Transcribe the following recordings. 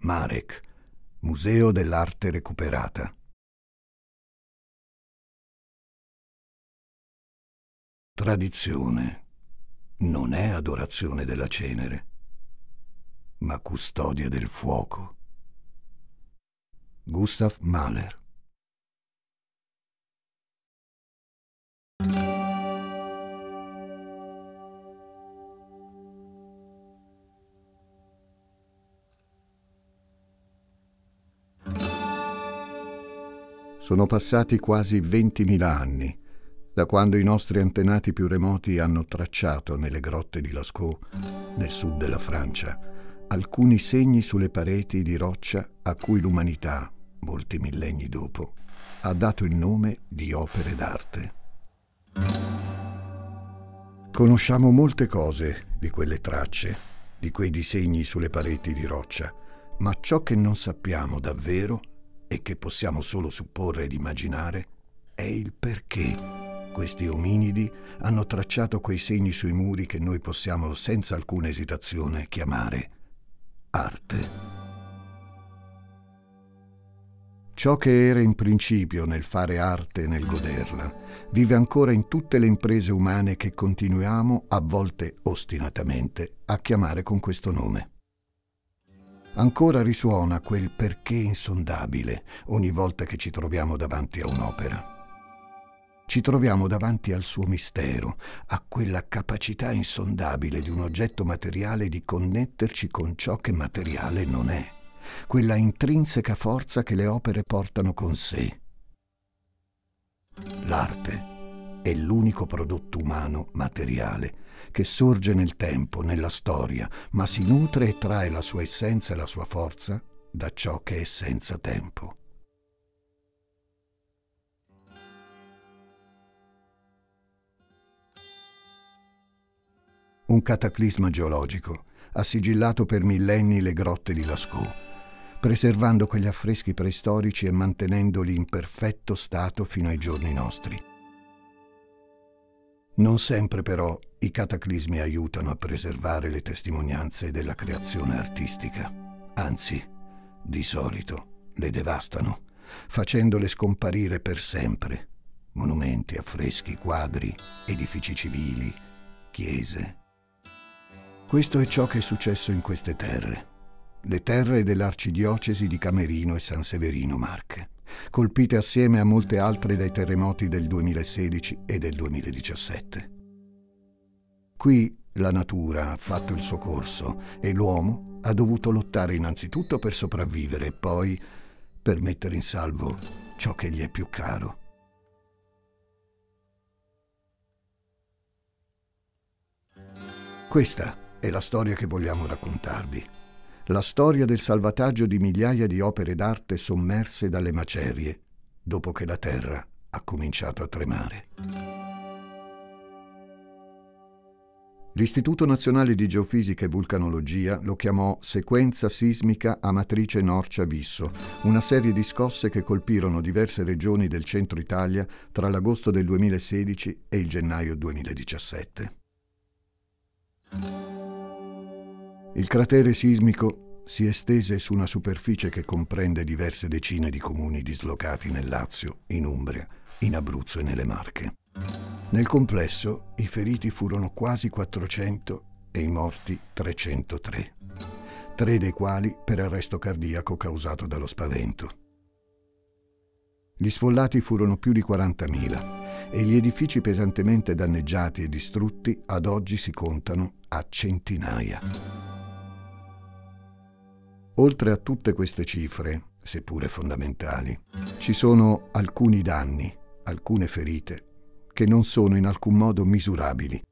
Marek, Museo dell'arte recuperata. Tradizione non è adorazione della cenere, ma custodia del fuoco. Gustav Mahler Sono passati quasi 20.000 anni da quando i nostri antenati più remoti hanno tracciato nelle grotte di Lascaux, nel sud della Francia, alcuni segni sulle pareti di roccia a cui l'umanità, molti millenni dopo, ha dato il nome di opere d'arte. Conosciamo molte cose di quelle tracce, di quei disegni sulle pareti di roccia, ma ciò che non sappiamo davvero è e che possiamo solo supporre ed immaginare, è il perché questi ominidi hanno tracciato quei segni sui muri che noi possiamo senza alcuna esitazione chiamare arte. Ciò che era in principio nel fare arte e nel goderla vive ancora in tutte le imprese umane che continuiamo, a volte ostinatamente, a chiamare con questo nome. Ancora risuona quel perché insondabile ogni volta che ci troviamo davanti a un'opera. Ci troviamo davanti al suo mistero, a quella capacità insondabile di un oggetto materiale di connetterci con ciò che materiale non è, quella intrinseca forza che le opere portano con sé. L'arte è l'unico prodotto umano materiale che sorge nel tempo, nella storia, ma si nutre e trae la sua essenza e la sua forza da ciò che è senza tempo. Un cataclisma geologico ha sigillato per millenni le grotte di Lascaux, preservando quegli affreschi preistorici e mantenendoli in perfetto stato fino ai giorni nostri. Non sempre però i cataclismi aiutano a preservare le testimonianze della creazione artistica, anzi, di solito le devastano, facendole scomparire per sempre. Monumenti, affreschi, quadri, edifici civili, chiese. Questo è ciò che è successo in queste terre, le terre dell'arcidiocesi di Camerino e San Severino Marche colpite assieme a molte altre dai terremoti del 2016 e del 2017. Qui la natura ha fatto il suo corso e l'uomo ha dovuto lottare innanzitutto per sopravvivere e poi per mettere in salvo ciò che gli è più caro. Questa è la storia che vogliamo raccontarvi la storia del salvataggio di migliaia di opere d'arte sommerse dalle macerie dopo che la terra ha cominciato a tremare. L'Istituto Nazionale di Geofisica e Vulcanologia lo chiamò sequenza sismica a matrice Norcia-Visso, una serie di scosse che colpirono diverse regioni del centro Italia tra l'agosto del 2016 e il gennaio 2017. Il cratere sismico si estese su una superficie che comprende diverse decine di comuni dislocati nel Lazio, in Umbria, in Abruzzo e nelle Marche. Nel complesso i feriti furono quasi 400 e i morti 303, tre dei quali per arresto cardiaco causato dallo spavento. Gli sfollati furono più di 40.000 e gli edifici pesantemente danneggiati e distrutti ad oggi si contano a centinaia. Oltre a tutte queste cifre, seppure fondamentali, ci sono alcuni danni, alcune ferite, che non sono in alcun modo misurabili.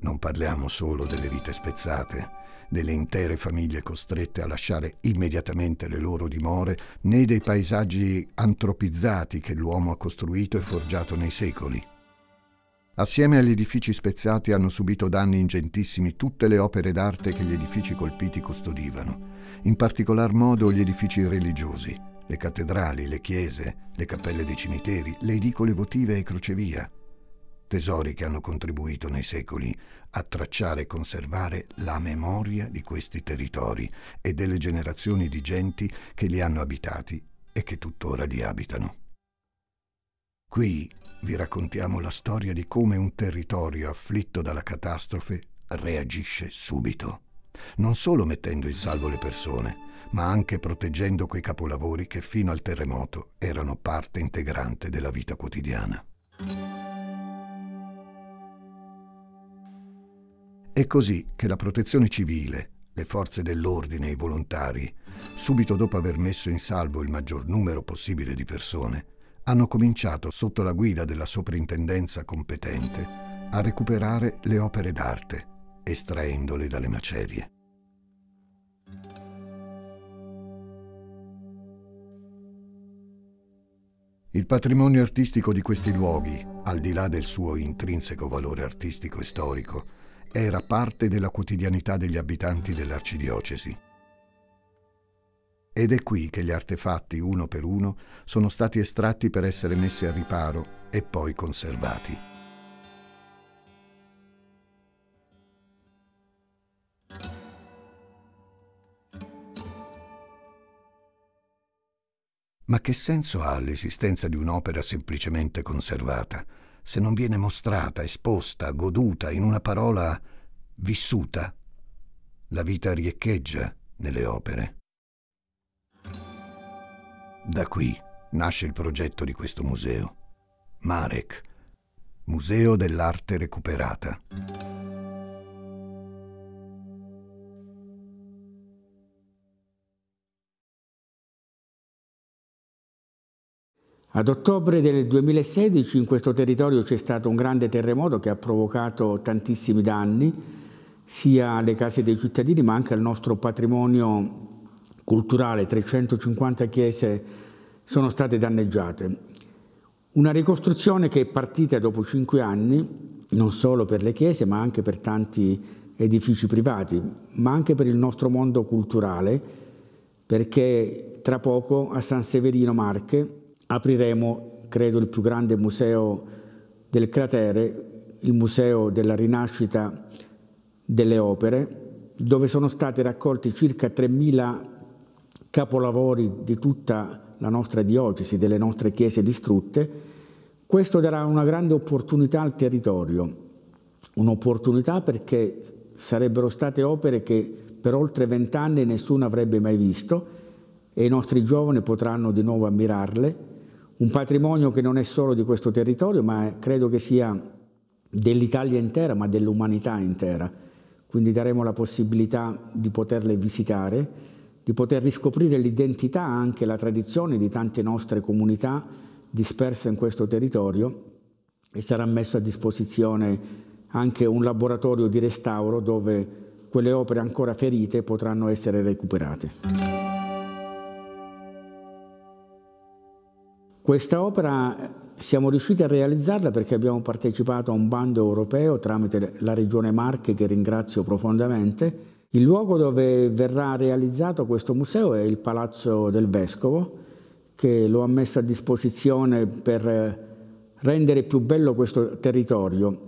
Non parliamo solo delle vite spezzate, delle intere famiglie costrette a lasciare immediatamente le loro dimore, né dei paesaggi antropizzati che l'uomo ha costruito e forgiato nei secoli. Assieme agli edifici spezzati hanno subito danni ingentissimi tutte le opere d'arte che gli edifici colpiti custodivano, in particolar modo gli edifici religiosi, le cattedrali, le chiese, le cappelle dei cimiteri, le edicole votive e crocevia, tesori che hanno contribuito nei secoli a tracciare e conservare la memoria di questi territori e delle generazioni di genti che li hanno abitati e che tuttora li abitano. Qui vi raccontiamo la storia di come un territorio afflitto dalla catastrofe reagisce subito, non solo mettendo in salvo le persone, ma anche proteggendo quei capolavori che fino al terremoto erano parte integrante della vita quotidiana. È così che la protezione civile, le forze dell'ordine e i volontari, subito dopo aver messo in salvo il maggior numero possibile di persone, hanno cominciato, sotto la guida della soprintendenza competente, a recuperare le opere d'arte, estraendole dalle macerie. Il patrimonio artistico di questi luoghi, al di là del suo intrinseco valore artistico e storico, era parte della quotidianità degli abitanti dell'arcidiocesi. Ed è qui che gli artefatti, uno per uno, sono stati estratti per essere messi a riparo e poi conservati. Ma che senso ha l'esistenza di un'opera semplicemente conservata, se non viene mostrata, esposta, goduta, in una parola vissuta? La vita riecheggia nelle opere. Da qui nasce il progetto di questo museo. Marek, Museo dell'arte recuperata. Ad ottobre del 2016 in questo territorio c'è stato un grande terremoto che ha provocato tantissimi danni sia alle case dei cittadini ma anche al nostro patrimonio culturale, 350 chiese sono state danneggiate. Una ricostruzione che è partita dopo cinque anni, non solo per le chiese, ma anche per tanti edifici privati, ma anche per il nostro mondo culturale, perché tra poco a San Severino Marche apriremo, credo, il più grande museo del cratere, il Museo della Rinascita delle Opere, dove sono state raccolte circa 3.000 capolavori di tutta la nostra diocesi, delle nostre chiese distrutte, questo darà una grande opportunità al territorio, un'opportunità perché sarebbero state opere che per oltre vent'anni nessuno avrebbe mai visto e i nostri giovani potranno di nuovo ammirarle, un patrimonio che non è solo di questo territorio ma credo che sia dell'Italia intera ma dell'umanità intera, quindi daremo la possibilità di poterle visitare di poter riscoprire l'identità, anche la tradizione di tante nostre comunità disperse in questo territorio e sarà messo a disposizione anche un laboratorio di restauro dove quelle opere ancora ferite potranno essere recuperate. Questa opera eh, siamo riusciti a realizzarla perché abbiamo partecipato a un bando europeo tramite la Regione Marche, che ringrazio profondamente, il luogo dove verrà realizzato questo museo è il Palazzo del Vescovo, che lo ha messo a disposizione per rendere più bello questo territorio.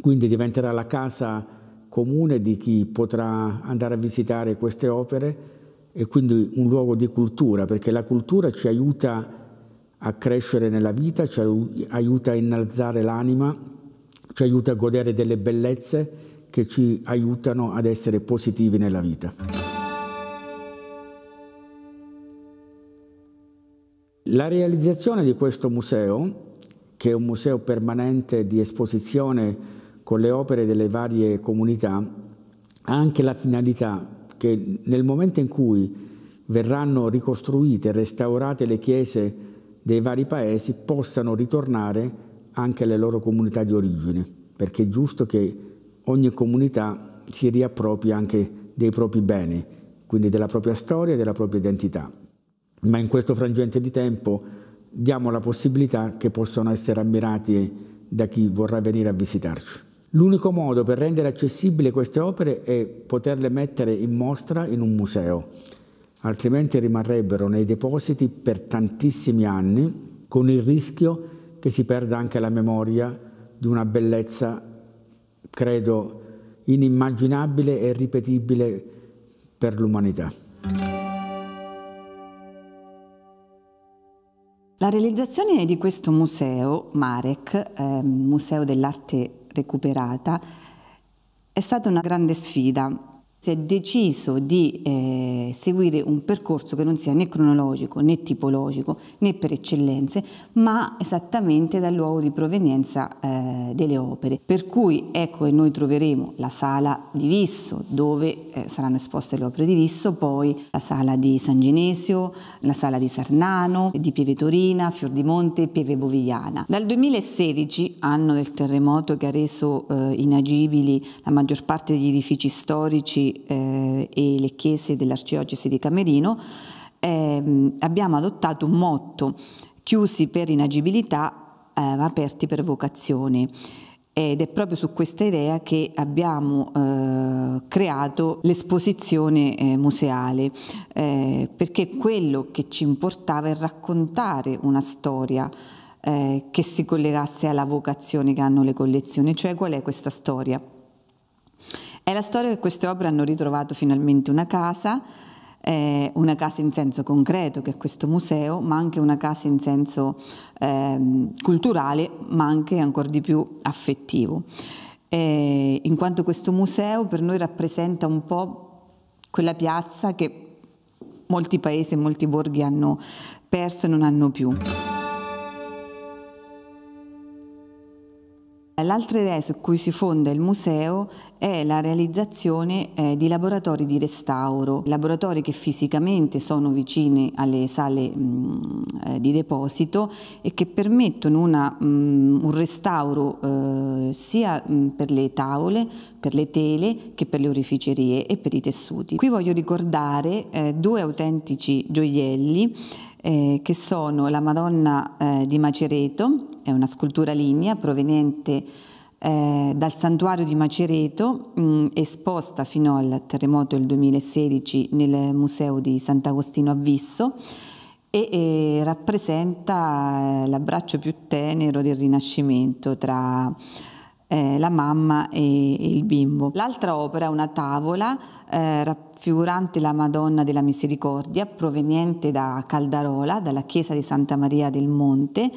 Quindi diventerà la casa comune di chi potrà andare a visitare queste opere e quindi un luogo di cultura, perché la cultura ci aiuta a crescere nella vita, ci aiuta a innalzare l'anima, ci aiuta a godere delle bellezze che ci aiutano ad essere positivi nella vita. La realizzazione di questo museo, che è un museo permanente di esposizione con le opere delle varie comunità, ha anche la finalità che nel momento in cui verranno ricostruite e restaurate le chiese dei vari paesi possano ritornare anche alle loro comunità di origine, perché è giusto che ogni comunità si riappropria anche dei propri beni, quindi della propria storia e della propria identità. Ma in questo frangente di tempo diamo la possibilità che possano essere ammirati da chi vorrà venire a visitarci. L'unico modo per rendere accessibili queste opere è poterle mettere in mostra in un museo, altrimenti rimarrebbero nei depositi per tantissimi anni con il rischio che si perda anche la memoria di una bellezza credo, inimmaginabile e ripetibile per l'umanità. La realizzazione di questo museo, Marek, eh, Museo dell'arte recuperata, è stata una grande sfida si è deciso di eh, seguire un percorso che non sia né cronologico né tipologico né per eccellenze, ma esattamente dal luogo di provenienza eh, delle opere. Per cui ecco che noi troveremo la sala di Visso dove eh, saranno esposte le opere di Visso, poi la sala di San Genesio, la sala di Sarnano, di Pieve Torina, Fior di Fiordimonte, Pieve Bovigliana. Dal 2016, anno del terremoto che ha reso eh, inagibili la maggior parte degli edifici storici eh, e le chiese dell'arcidiocesi di Camerino, eh, abbiamo adottato un motto, chiusi per inagibilità, eh, aperti per vocazione. Ed è proprio su questa idea che abbiamo eh, creato l'esposizione eh, museale, eh, perché quello che ci importava è raccontare una storia, che si collegasse alla vocazione che hanno le collezioni, cioè qual è questa storia. È la storia che queste opere hanno ritrovato finalmente una casa, eh, una casa in senso concreto che è questo museo, ma anche una casa in senso eh, culturale, ma anche ancora di più affettivo. Eh, in quanto questo museo per noi rappresenta un po' quella piazza che molti paesi e molti borghi hanno perso e non hanno più. L'altra idea su cui si fonda il museo è la realizzazione eh, di laboratori di restauro, laboratori che fisicamente sono vicini alle sale mm, eh, di deposito e che permettono una, mm, un restauro eh, sia mm, per le tavole, per le tele che per le orificerie e per i tessuti. Qui voglio ricordare due autentici gioielli che sono la Madonna di Macereto è una scultura lignea proveniente eh, dal santuario di Macereto, mh, mm, esposta fino al terremoto del 2016 nel Museo di Sant'Agostino a Visso e, e eh, rappresenta eh, l'abbraccio più tenero del Rinascimento tra eh, la mamma e, e il bimbo. L'altra opera è una tavola eh, raffigurante la Madonna della Misericordia proveniente da Caldarola, dalla chiesa di Santa Maria del Monte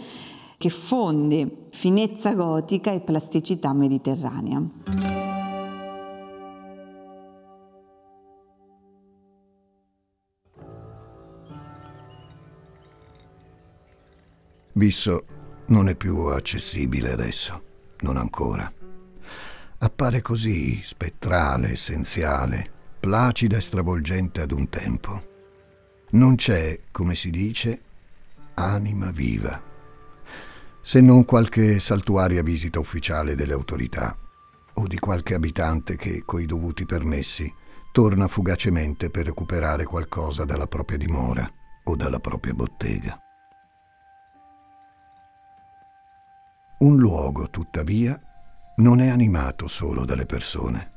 che fonde finezza gotica e plasticità mediterranea. Bisso non è più accessibile adesso, non ancora. Appare così spettrale, essenziale, placida e stravolgente ad un tempo. Non c'è, come si dice, anima viva se non qualche saltuaria visita ufficiale delle autorità o di qualche abitante che, coi dovuti permessi, torna fugacemente per recuperare qualcosa dalla propria dimora o dalla propria bottega. Un luogo, tuttavia, non è animato solo dalle persone,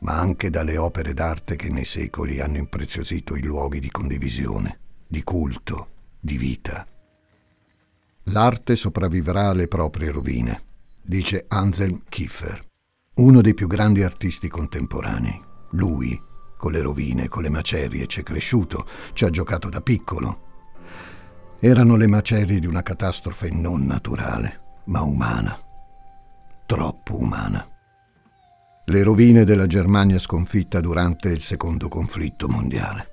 ma anche dalle opere d'arte che nei secoli hanno impreziosito i luoghi di condivisione, di culto, di vita. L'arte sopravvivrà alle proprie rovine, dice Anselm Kiefer, uno dei più grandi artisti contemporanei. Lui, con le rovine, con le macerie, ci è cresciuto, ci ha giocato da piccolo. Erano le macerie di una catastrofe non naturale, ma umana. Troppo umana. Le rovine della Germania sconfitta durante il secondo conflitto mondiale.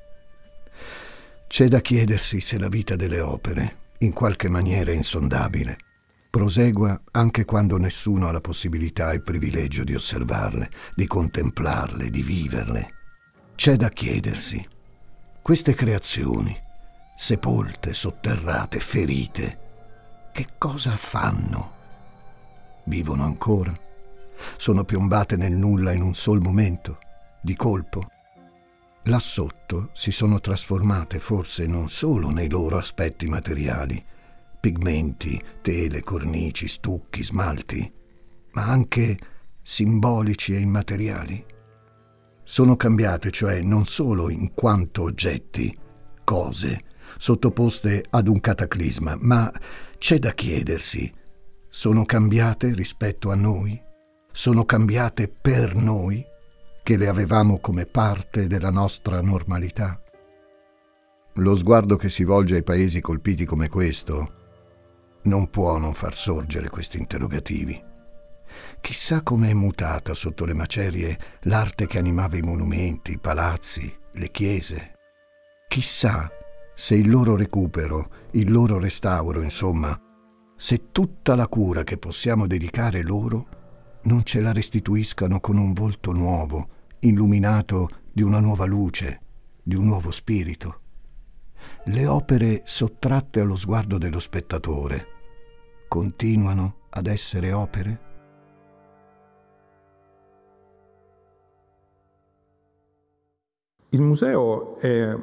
C'è da chiedersi se la vita delle opere in qualche maniera insondabile, prosegua anche quando nessuno ha la possibilità e il privilegio di osservarle, di contemplarle, di viverle. C'è da chiedersi, queste creazioni, sepolte, sotterrate, ferite, che cosa fanno? Vivono ancora? Sono piombate nel nulla in un sol momento, di colpo? là sotto si sono trasformate forse non solo nei loro aspetti materiali, pigmenti, tele, cornici, stucchi, smalti, ma anche simbolici e immateriali. Sono cambiate cioè non solo in quanto oggetti, cose, sottoposte ad un cataclisma, ma c'è da chiedersi, sono cambiate rispetto a noi? Sono cambiate per noi? che le avevamo come parte della nostra normalità? Lo sguardo che si volge ai paesi colpiti come questo non può non far sorgere questi interrogativi. Chissà com'è mutata sotto le macerie l'arte che animava i monumenti, i palazzi, le chiese. Chissà se il loro recupero, il loro restauro, insomma, se tutta la cura che possiamo dedicare loro non ce la restituiscano con un volto nuovo, illuminato di una nuova luce, di un nuovo spirito. Le opere sottratte allo sguardo dello spettatore continuano ad essere opere? Il museo è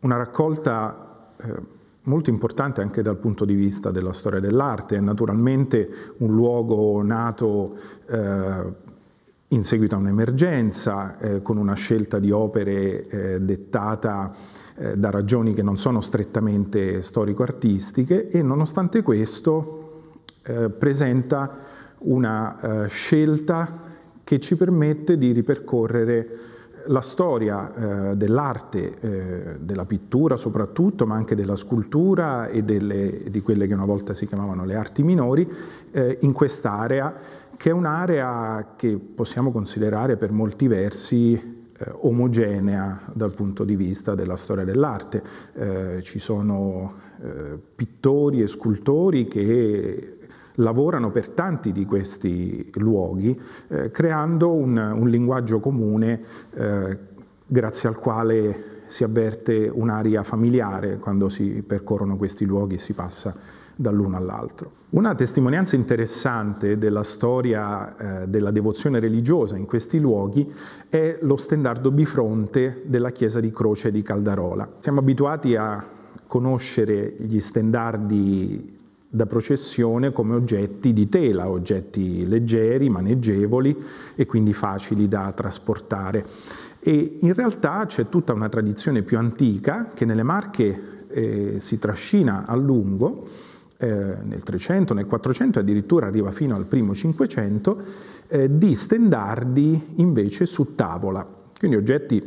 una raccolta eh, molto importante anche dal punto di vista della storia dell'arte, è naturalmente un luogo nato eh, in seguito a un'emergenza, eh, con una scelta di opere eh, dettata eh, da ragioni che non sono strettamente storico-artistiche e nonostante questo eh, presenta una eh, scelta che ci permette di ripercorrere la storia dell'arte, della pittura soprattutto, ma anche della scultura e delle, di quelle che una volta si chiamavano le arti minori, in quest'area che è un'area che possiamo considerare per molti versi eh, omogenea dal punto di vista della storia dell'arte. Eh, ci sono eh, pittori e scultori che lavorano per tanti di questi luoghi, eh, creando un, un, linguaggio comune eh, grazie al quale si avverte un'aria familiare quando si percorrono questi luoghi e si passa dall'uno all'altro. Una testimonianza interessante della storia eh, della devozione religiosa in questi luoghi è lo stendardo bifronte della chiesa di Croce di Caldarola. Siamo abituati a conoscere gli stendardi da processione come oggetti di tela, oggetti leggeri, maneggevoli e quindi facili da trasportare. E in realtà c'è tutta una tradizione più antica che nelle Marche eh, si trascina a lungo eh, nel 300, nel 400 e addirittura arriva fino al primo 500, eh, di stendardi invece su tavola, quindi oggetti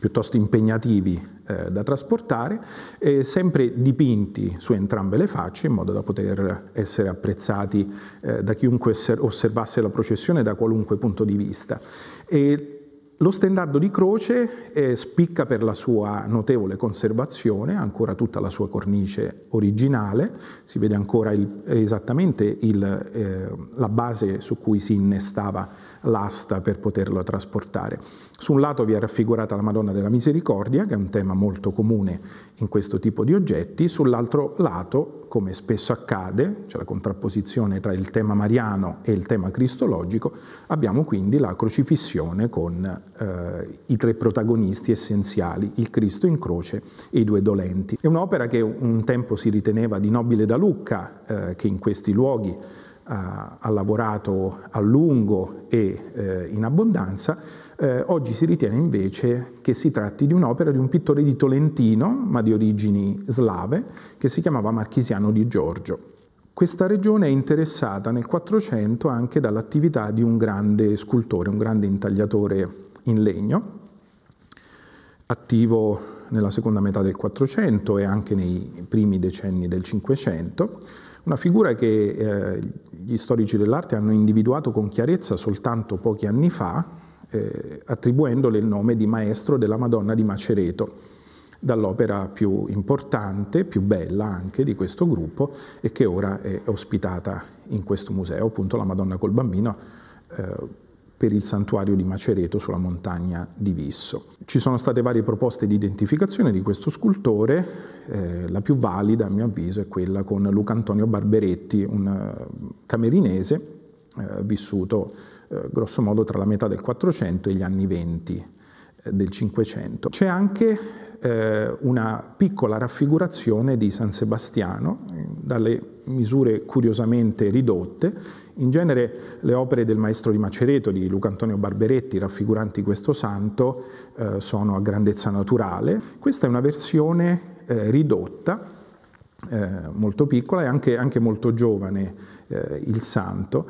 piuttosto impegnativi eh, da trasportare, eh, sempre dipinti su entrambe le facce in modo da poter essere apprezzati eh, da chiunque osservasse la processione da qualunque punto di vista. E lo stendardo di croce eh, spicca per la sua notevole conservazione, ancora tutta la sua cornice originale, si vede ancora il, esattamente il, eh, la base su cui si innestava l'asta per poterlo trasportare. Su un lato vi è raffigurata la Madonna della Misericordia, che è un tema molto comune in questo tipo di oggetti, sull'altro lato, come spesso accade, c'è la contrapposizione tra il tema mariano e il tema cristologico, abbiamo quindi la crocifissione con eh, i tre protagonisti essenziali, il Cristo in croce e i due dolenti. È un'opera che un tempo si riteneva di nobile da Lucca, eh, che in questi luoghi ha, lavorato a lungo e eh, in abbondanza, eh, oggi si ritiene invece che si tratti di un'opera di un pittore di Tolentino, ma di origini slave, che si chiamava Marchisiano di Giorgio. Questa regione è interessata nel 400 anche dall'attività di un grande scultore, un grande intagliatore in legno, attivo nella seconda metà del 400 e anche nei primi decenni del 500, una figura che eh, gli storici dell'arte hanno individuato con chiarezza soltanto pochi anni fa, eh, attribuendole il nome di maestro della Madonna di Macereto, dall'opera più importante, più bella anche di questo gruppo e che ora è ospitata in questo museo, appunto la Madonna col bambino, eh, per il santuario di Macereto sulla montagna di Visso. Ci sono state varie proposte di identificazione di questo scultore, eh, la più valida a mio avviso è quella con Luca Antonio Barberetti, un eh, camerinese eh, vissuto eh, grossomodo tra la metà del 400 e gli anni 20 eh, del 500. C'è anche eh, una piccola raffigurazione di San Sebastiano, dalle misure curiosamente ridotte. In genere le opere del maestro di Macereto, di Luca Antonio Barberetti, raffiguranti questo santo, eh, sono a grandezza naturale. Questa è una versione eh, ridotta, eh, molto piccola e anche, anche molto giovane eh, il santo.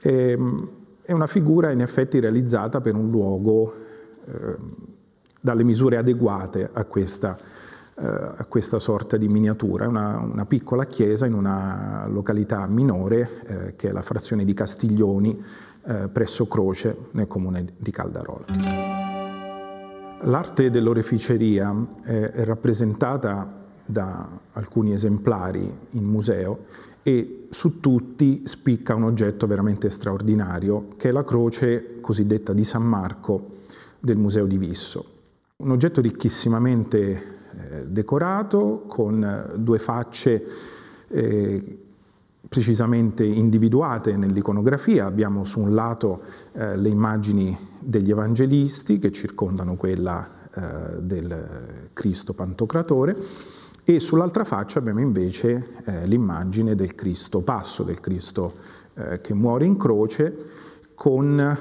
E, ehm, è una figura in effetti realizzata per un luogo ehm, dalle misure adeguate a questa, eh, a questa sorta di miniatura. Una, una, piccola chiesa in una località minore eh, che è la frazione di Castiglioni eh, presso Croce nel comune di Caldarola. L'arte dell'oreficeria è rappresentata da alcuni esemplari in museo e su tutti spicca un oggetto veramente straordinario che è la croce cosiddetta di San Marco del Museo di Visso. Un oggetto ricchissimamente eh, decorato con eh, due facce eh, precisamente individuate nell'iconografia. Abbiamo su un lato le immagini degli evangelisti che circondano quella del Cristo Pantocratore e sull'altra faccia abbiamo invece l'immagine del Cristo Passo, del Cristo che muore in croce con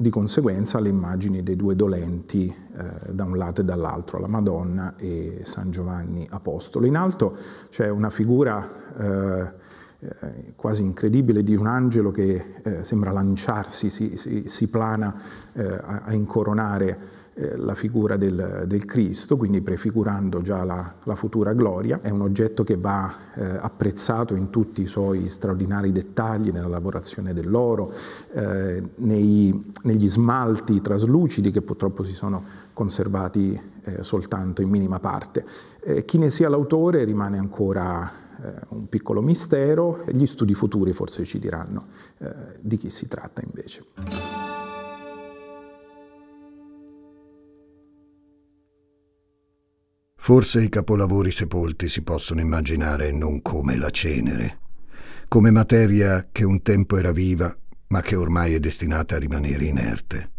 di conseguenza le immagini dei due dolenti eh, da un lato e dall'altro, la Madonna e San Giovanni Apostolo. In alto c'è una figura eh, quasi incredibile di un angelo che eh, sembra lanciarsi, si, si, si plana eh, a, a, incoronare eh, la figura del, del, Cristo, quindi prefigurando già la, la, futura gloria. È un oggetto che va eh, apprezzato in tutti i suoi straordinari dettagli, nella lavorazione dell'oro, eh, nei, negli smalti traslucidi che purtroppo si sono conservati eh, soltanto in minima parte. Eh, chi ne sia l'autore rimane ancora eh, un piccolo mistero, gli studi futuri forse ci diranno di chi si tratta invece. Forse i capolavori sepolti si possono immaginare non come la cenere, come materia che un tempo era viva ma che ormai è destinata a rimanere inerte,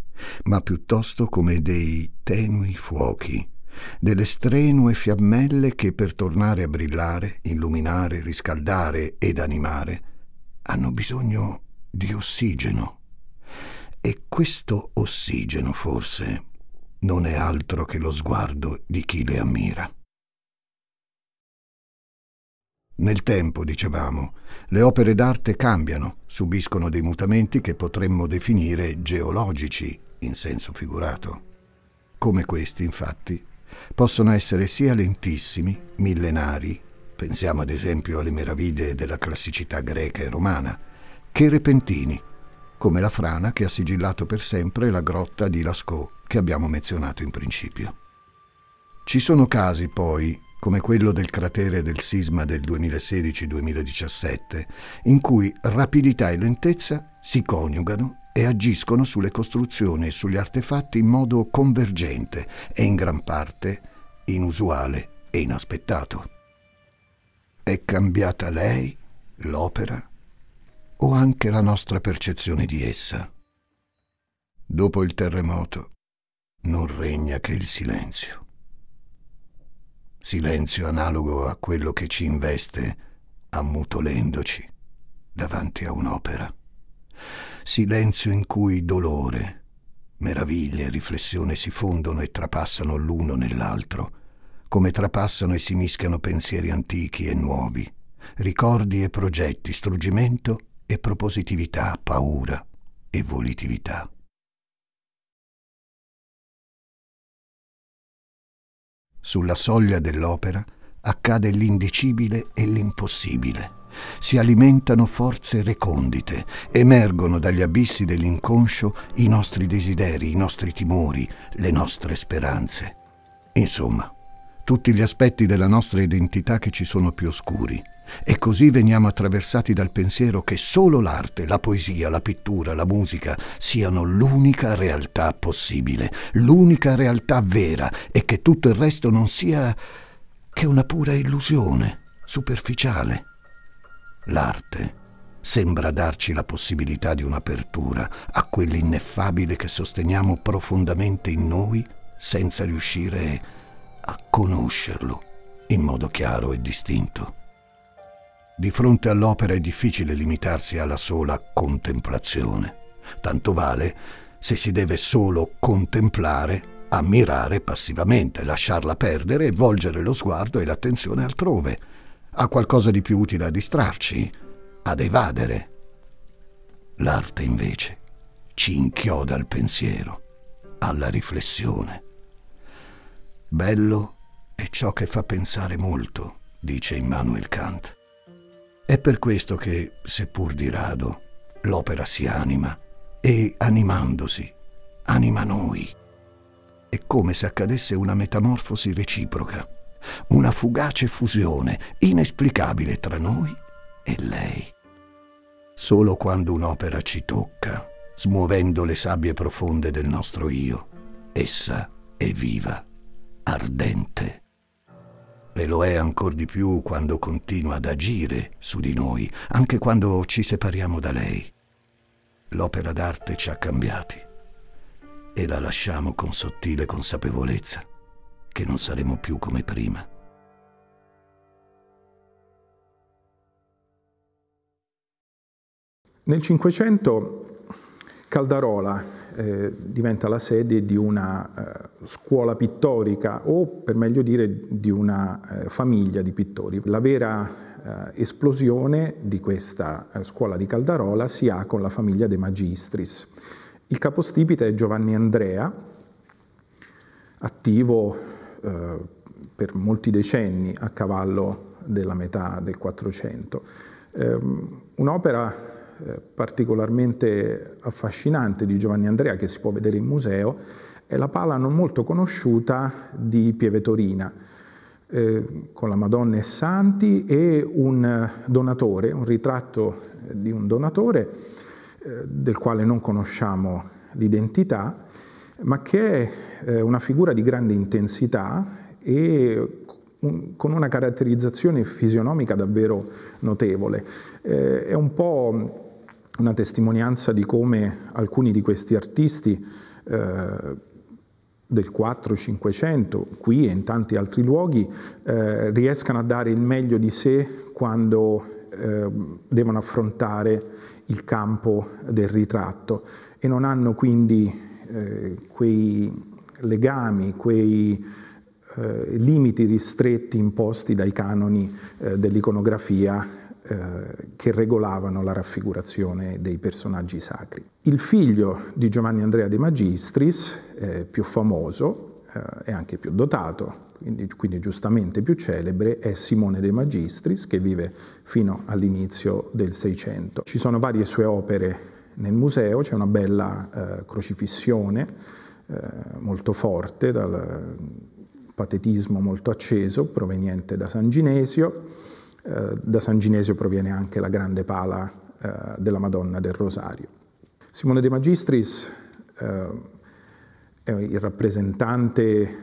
ma piuttosto come dei tenui fuochi, delle strenue fiammelle che per tornare a brillare, illuminare, riscaldare ed animare hanno bisogno di ossigeno. E questo ossigeno forse non è altro che lo sguardo di chi le ammira. Nel tempo, dicevamo, le opere d'arte cambiano, subiscono dei mutamenti che potremmo definire geologici, in senso figurato. Come questi, infatti, possono essere sia lentissimi, millenari, pensiamo ad esempio alle meraviglie della classicità greca e romana, che repentini, come la frana che ha sigillato per sempre la grotta di Lascaux che abbiamo menzionato in principio. Ci sono casi poi, come quello del cratere del sisma del 2016-2017, in cui rapidità e lentezza si coniugano e agiscono sulle costruzioni e sugli artefatti in modo convergente e in gran parte inusuale e inaspettato. È cambiata lei, l'opera, o anche la nostra percezione di essa? Dopo il terremoto, non regna che il silenzio. Silenzio analogo a quello che ci investe ammutolendoci davanti a un'opera. Silenzio in cui dolore, meraviglia e riflessione si fondono e trapassano l'uno nell'altro, come trapassano e si mischiano pensieri antichi e nuovi, ricordi e progetti, struggimento e propositività, paura e volitività. Sulla soglia dell'opera accade l'indicibile e l'impossibile. Si alimentano forze recondite, emergono dagli abissi dell'inconscio i nostri desideri, i nostri timori, le nostre speranze. Insomma, tutti gli aspetti della nostra identità che ci sono più oscuri, e così veniamo attraversati dal pensiero che solo l'arte, la poesia, la pittura, la musica siano l'unica realtà possibile, l'unica realtà vera e che tutto il resto non sia che una pura illusione superficiale. L'arte sembra darci la possibilità di un'apertura a quell'ineffabile che sosteniamo profondamente in noi senza riuscire a conoscerlo in modo chiaro e distinto. Di fronte all'opera è difficile limitarsi alla sola contemplazione. Tanto vale se si deve solo contemplare ammirare passivamente, lasciarla perdere e volgere lo sguardo e l'attenzione altrove, a qualcosa di più utile a distrarci, ad evadere. L'arte invece ci inchioda al pensiero, alla riflessione. Bello è ciò che fa pensare molto, dice Immanuel Kant. È per questo che, seppur di rado, l'opera si anima e, animandosi, anima noi. È come se accadesse una metamorfosi reciproca, una fugace fusione inesplicabile tra noi e lei. Solo quando un'opera ci tocca, smuovendo le sabbie profonde del nostro io, essa è viva, ardente e lo è ancor di più quando continua ad agire su di noi, anche quando ci separiamo da lei. L'opera d'arte ci ha cambiati e la lasciamo con sottile consapevolezza che non saremo più come prima. Nel Cinquecento Caldarola, eh, diventa la sede di una eh, scuola pittorica o per meglio dire di una eh, famiglia di pittori. La vera eh, esplosione di questa eh, scuola di Caldarola si ha con la famiglia De Magistris. Il capostipite è Giovanni Andrea, attivo per molti decenni a cavallo della metà del 400. Ehm, un'opera eh, particolarmente affascinante di Giovanni Andrea che si può vedere in museo è la pala non molto conosciuta di Pievetorina eh, con la Madonna e Santi e un donatore, un ritratto eh, di un donatore eh, del quale non conosciamo l'identità ma che è eh, una figura di grande intensità e un, con una caratterizzazione fisionomica davvero notevole. Eh, è un po' una testimonianza di come alcuni di questi artisti eh, del 4-500, qui e in tanti altri luoghi, eh, riescano a dare il meglio di sé quando eh, devono affrontare il campo del ritratto e non hanno quindi eh, quei legami, quei eh, limiti ristretti imposti dai canoni eh, dell'iconografia eh, che regolavano la raffigurazione dei personaggi sacri. Il figlio di Giovanni Andrea de Magistris, eh, più famoso e eh, anche più dotato, quindi, quindi, giustamente più celebre, è Simone de Magistris, che vive fino all'inizio del Seicento. Ci sono varie sue opere nel museo, c'è una bella eh, crocifissione molto forte, dal patetismo molto acceso, proveniente da San Ginesio, eh, da San Ginesio proviene anche la grande pala eh, della Madonna del Rosario. Simone De Magistris eh, è il rappresentante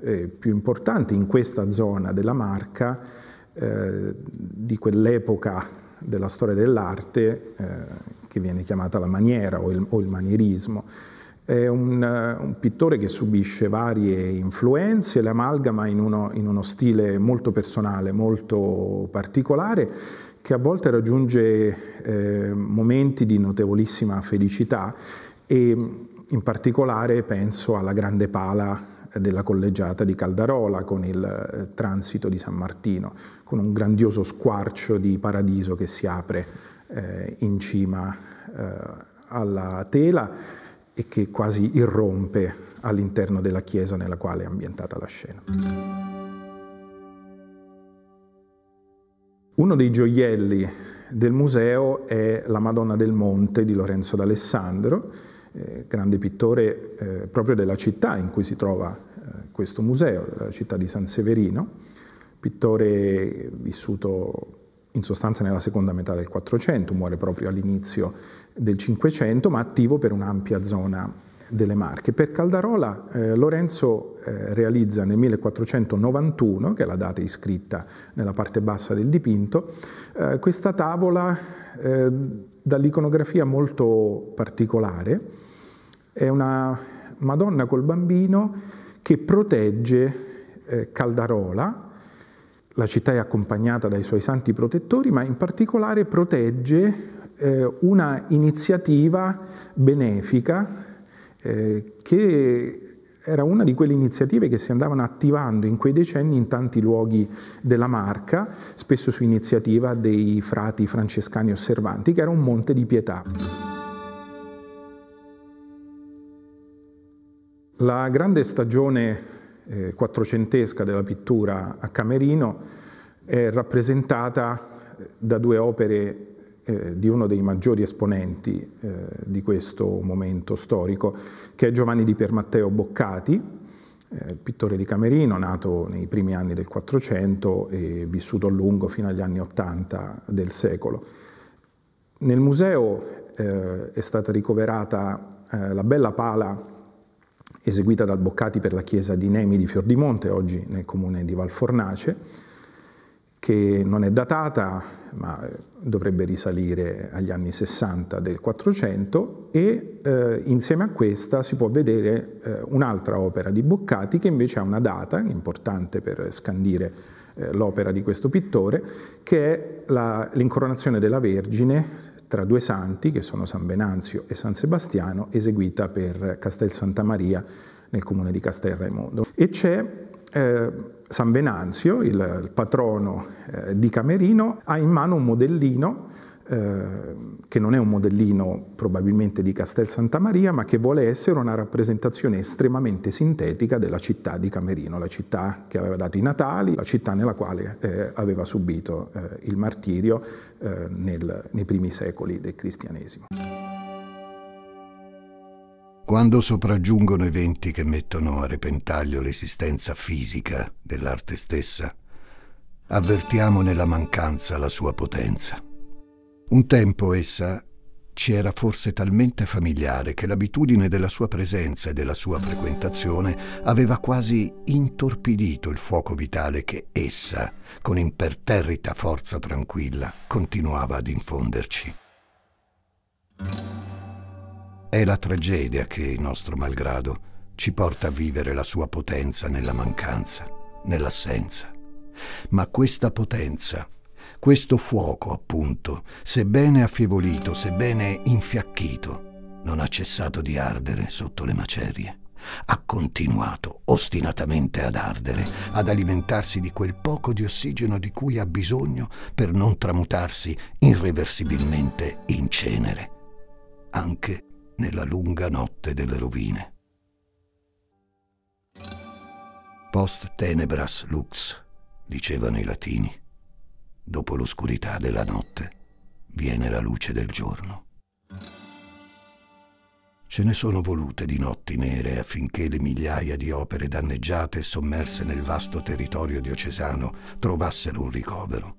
eh, più importante in questa zona della Marca di quell'epoca della storia dell'arte che viene chiamata la maniera o il, o il manierismo. È un, un pittore che subisce varie influenze, l'amalgama in uno, in uno stile molto personale, molto particolare, che a volte raggiunge eh, momenti di notevolissima felicità e in particolare penso alla grande pala della collegiata di Caldarola con il eh, transito di San Martino, con un grandioso squarcio di paradiso che si apre eh, in cima eh, alla tela e che quasi irrompe all'interno della chiesa nella quale è ambientata la scena. Uno dei gioielli del museo è la Madonna del Monte di Lorenzo d'Alessandro, eh, grande pittore eh, proprio della città in cui si trova eh, questo museo, la città di San Severino, pittore eh, vissuto in sostanza nella seconda metà del 400, muore proprio all'inizio del 500, ma attivo per un'ampia zona delle Marche. Per Caldarola eh, Lorenzo eh, realizza nel 1491, che è la data iscritta nella parte bassa del dipinto, eh, questa tavola eh, dall'iconografia molto particolare, è una Madonna col bambino che protegge eh, Caldarola la città è accompagnata dai suoi santi protettori, ma in particolare protegge eh, una iniziativa benefica eh, che era una di quelle iniziative che si andavano attivando in quei decenni in tanti luoghi della Marca, spesso su iniziativa dei frati francescani osservanti, che era un monte di pietà. La grande stagione eh, quattrocentesca della pittura a Camerino è rappresentata eh, da due opere eh, di uno dei maggiori esponenti eh, di questo momento storico, che è Giovanni di Piermatteo Boccati, eh, pittore di Camerino, nato nei primi anni del 400 e vissuto a lungo fino agli anni 80 del secolo. Nel museo eh, è stata ricoverata eh, la bella pala eseguita dal Boccati per la chiesa di Nemi di Fiordimonte, oggi nel comune di Valfornace, che non è datata, ma dovrebbe risalire agli anni 60 del 400 e eh, insieme a questa si può vedere eh, un'altra opera di Boccati che invece ha una data importante per scandire eh, l'opera di questo pittore, che è l'incoronazione della Vergine tra due santi, che sono San Venanzio e San Sebastiano, eseguita per Castel Santa Maria nel comune di Castel Raimondo. E c'è eh, San Venanzio, il, il patrono eh, di Camerino, ha in mano un modellino Ehm, che non è un modellino probabilmente di Castel Santa Maria, ma che vuole essere una rappresentazione estremamente sintetica della città di Camerino, la città che aveva dato i natali, la città nella quale eh, aveva subito eh, il martirio eh, nel, nei primi secoli del cristianesimo. Quando sopraggiungono eventi che mettono a repentaglio l'esistenza fisica dell'arte stessa, avvertiamo nella mancanza la sua potenza. Un tempo essa ci era forse talmente familiare che l'abitudine della sua presenza e della sua frequentazione aveva quasi intorpidito il fuoco vitale che essa, con imperterrita forza tranquilla, continuava ad infonderci. È la tragedia che, nostro malgrado, ci porta a vivere la sua potenza nella mancanza, nell'assenza. Ma questa potenza questo fuoco, appunto, sebbene affievolito, sebbene infiacchito, non ha cessato di ardere sotto le macerie. Ha continuato ostinatamente ad ardere, ad alimentarsi di quel poco di ossigeno di cui ha bisogno per non tramutarsi irreversibilmente in cenere, anche nella lunga notte delle rovine. Post tenebras lux, dicevano i latini Dopo l'oscurità della notte viene la luce del giorno. Ce ne sono volute di notti nere affinché le migliaia di opere danneggiate e sommerse nel vasto territorio diocesano trovassero un ricovero,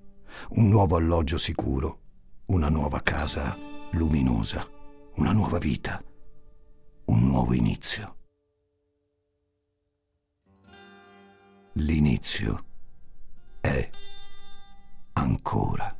un nuovo alloggio sicuro, una nuova casa luminosa, una nuova vita, un nuovo inizio. L'inizio è ancora.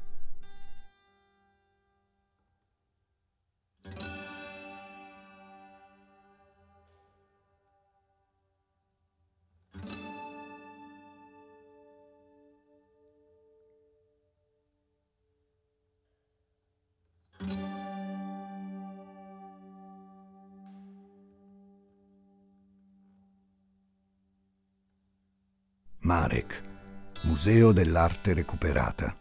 Marek Museo dell'arte recuperata.